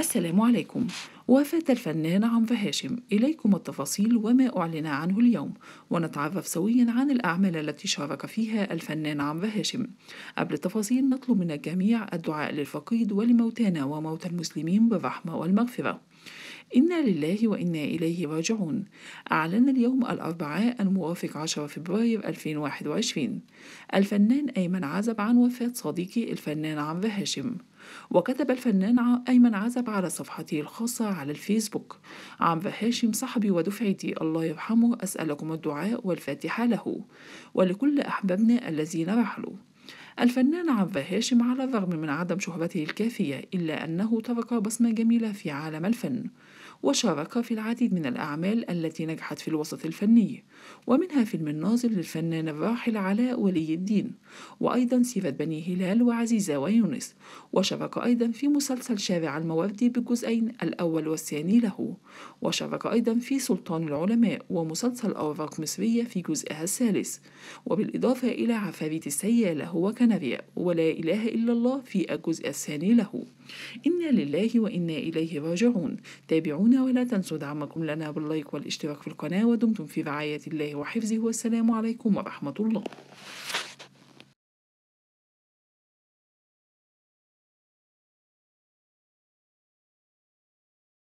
السلام عليكم وفاة الفنان عمرو هاشم إليكم التفاصيل وما أعلن عنه اليوم ونتعرف سويا عن الأعمال التي شارك فيها الفنان عمرو هاشم قبل التفاصيل نطلب من الجميع الدعاء للفقيد ولموتانا وموتى المسلمين بالرحمة والمغفرة إنا لله وإنا إليه راجعون أعلن اليوم الأربعاء الموافق 10 فبراير 2021 الفنان أيمن عزب عن وفاة صديقي الفنان عمرو هاشم وكتب الفنان أيمن عزب على صفحته الخاصة على الفيسبوك عمرو هاشم صاحبي ودفعتي الله يرحمه أسألكم الدعاء والفاتحة له ولكل أحبابنا الذين رحلوا الفنان عبا هاشم على الرغم من عدم شهرته الكافية إلا أنه ترك بصمة جميلة في عالم الفن وشارك في العديد من الأعمال التي نجحت في الوسط الفني ومنها فيلم الناظر للفنان الراحل علاء ولي الدين وأيضا سيرة بني هلال وعزيزة ويونس وشارك أيضا في مسلسل شارع الموردي بجزئين الأول والثاني له وشارك أيضا في سلطان العلماء ومسلسل أوراق مصرية في جزئها الثالث وبالإضافة إلى عفاريت السيالة هو كنبي ولا إله إلا الله في الجزء الثاني له إنا لله وإنا إليه راجعون تابعونا ولا تنسوا دعمكم لنا باللايك والاشتراك في القناة ودمتم في رعاية الله وحفظه والسلام عليكم ورحمة الله